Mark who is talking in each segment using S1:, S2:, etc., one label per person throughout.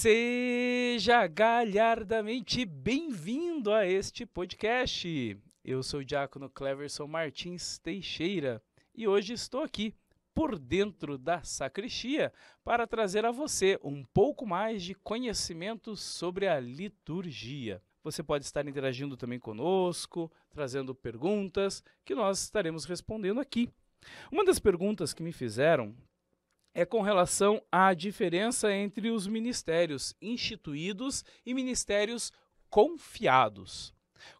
S1: Seja galhardamente bem-vindo a este podcast. Eu sou o Diácono Cleverson Martins Teixeira e hoje estou aqui por dentro da sacristia para trazer a você um pouco mais de conhecimento sobre a liturgia. Você pode estar interagindo também conosco, trazendo perguntas que nós estaremos respondendo aqui. Uma das perguntas que me fizeram é com relação à diferença entre os ministérios instituídos e ministérios confiados.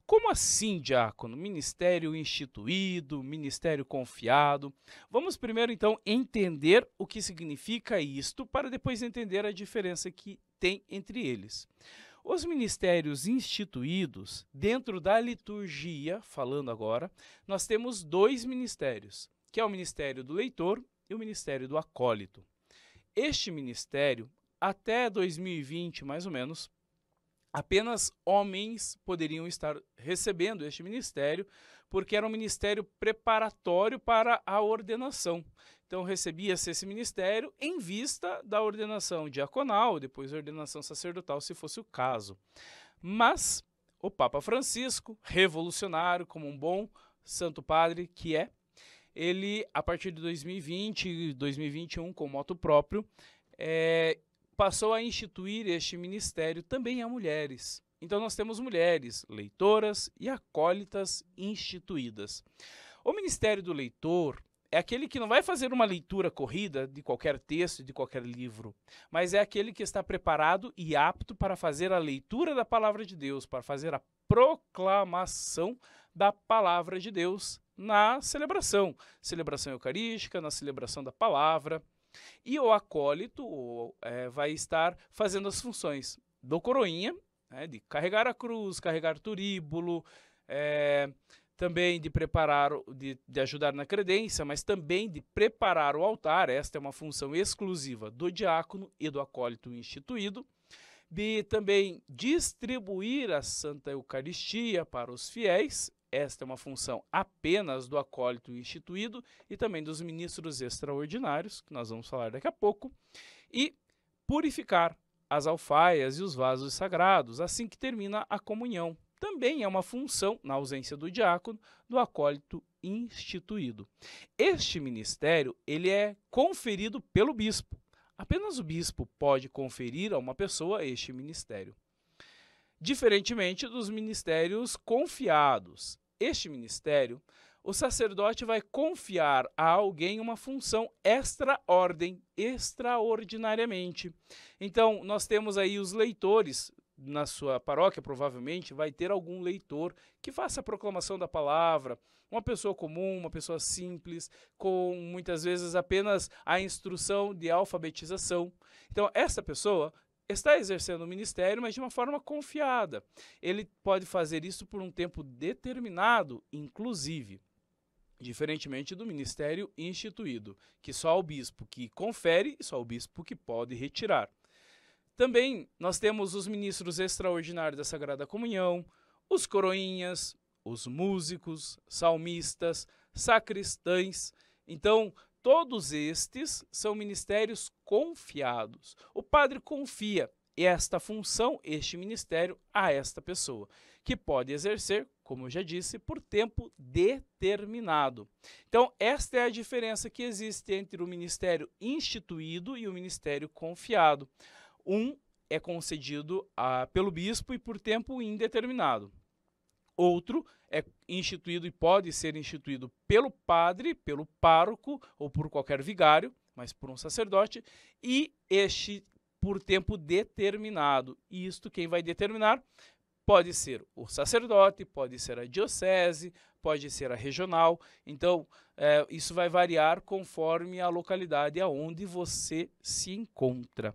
S1: Como assim, diácono? Ministério instituído, ministério confiado. Vamos primeiro, então, entender o que significa isto para depois entender a diferença que tem entre eles. Os ministérios instituídos, dentro da liturgia, falando agora, nós temos dois ministérios, que é o ministério do leitor e o Ministério do Acólito. Este ministério, até 2020 mais ou menos, apenas homens poderiam estar recebendo este ministério, porque era um ministério preparatório para a ordenação. Então recebia-se esse ministério em vista da ordenação diaconal, depois ordenação sacerdotal, se fosse o caso. Mas o Papa Francisco, revolucionário como um bom Santo Padre que é, ele, a partir de 2020 2021, com moto próprio, é, passou a instituir este ministério também a mulheres. Então nós temos mulheres leitoras e acólitas instituídas. O Ministério do Leitor é aquele que não vai fazer uma leitura corrida de qualquer texto, de qualquer livro, mas é aquele que está preparado e apto para fazer a leitura da palavra de Deus, para fazer a proclamação da palavra de Deus na celebração, celebração eucarística, na celebração da palavra. E o acólito é, vai estar fazendo as funções do coroinha, né, de carregar a cruz, carregar turíbulo, é, também de preparar, de, de ajudar na credência, mas também de preparar o altar. Esta é uma função exclusiva do diácono e do acólito instituído. De também distribuir a Santa Eucaristia para os fiéis esta é uma função apenas do acólito instituído e também dos ministros extraordinários, que nós vamos falar daqui a pouco, e purificar as alfaias e os vasos sagrados assim que termina a comunhão. Também é uma função, na ausência do diácono, do acólito instituído. Este ministério, ele é conferido pelo bispo. Apenas o bispo pode conferir a uma pessoa este ministério diferentemente dos ministérios confiados. Este ministério, o sacerdote vai confiar a alguém uma função extra-ordem, extraordinariamente. Então, nós temos aí os leitores, na sua paróquia, provavelmente, vai ter algum leitor que faça a proclamação da palavra, uma pessoa comum, uma pessoa simples, com muitas vezes apenas a instrução de alfabetização. Então, essa pessoa está exercendo o ministério, mas de uma forma confiada. Ele pode fazer isso por um tempo determinado, inclusive. Diferentemente do ministério instituído, que só o bispo que confere e só o bispo que pode retirar. Também nós temos os ministros extraordinários da Sagrada Comunhão, os coroinhas, os músicos, salmistas, sacristães. Então, Todos estes são ministérios confiados. O padre confia esta função, este ministério, a esta pessoa, que pode exercer, como eu já disse, por tempo determinado. Então, esta é a diferença que existe entre o ministério instituído e o ministério confiado. Um é concedido a, ah, pelo bispo e por tempo indeterminado. Outro é instituído e pode ser instituído pelo padre, pelo pároco ou por qualquer vigário, mas por um sacerdote, e este por tempo determinado. isto quem vai determinar pode ser o sacerdote, pode ser a diocese, pode ser a regional. Então, é, isso vai variar conforme a localidade aonde você se encontra.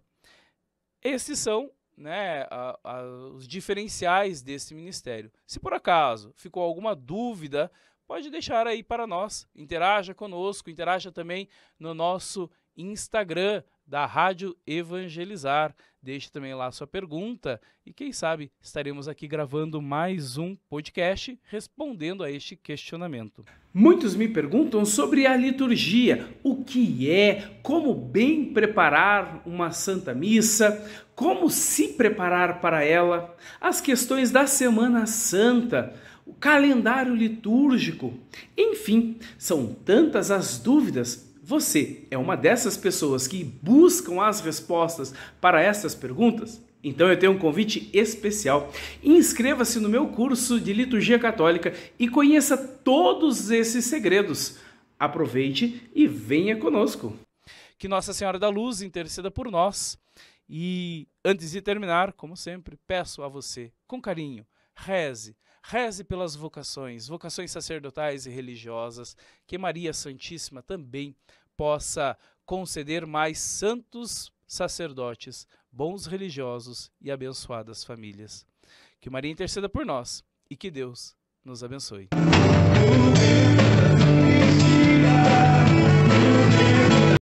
S1: Esses são né, a, a, os diferenciais desse ministério. Se por acaso ficou alguma dúvida, pode deixar aí para nós. Interaja conosco, interaja também no nosso Instagram, da Rádio Evangelizar. Deixe também lá sua pergunta e quem sabe estaremos aqui gravando mais um podcast respondendo a este questionamento. Muitos me perguntam sobre a liturgia, o que é, como bem preparar uma santa missa, como se preparar para ela, as questões da Semana Santa, o calendário litúrgico. Enfim, são tantas as dúvidas você é uma dessas pessoas que buscam as respostas para essas perguntas? Então eu tenho um convite especial. Inscreva-se no meu curso de liturgia católica e conheça todos esses segredos. Aproveite e venha conosco. Que Nossa Senhora da Luz interceda por nós. E antes de terminar, como sempre, peço a você, com carinho, reze Reze pelas vocações, vocações sacerdotais e religiosas, que Maria Santíssima também possa conceder mais santos sacerdotes, bons religiosos e abençoadas famílias. Que Maria interceda por nós e que Deus nos abençoe.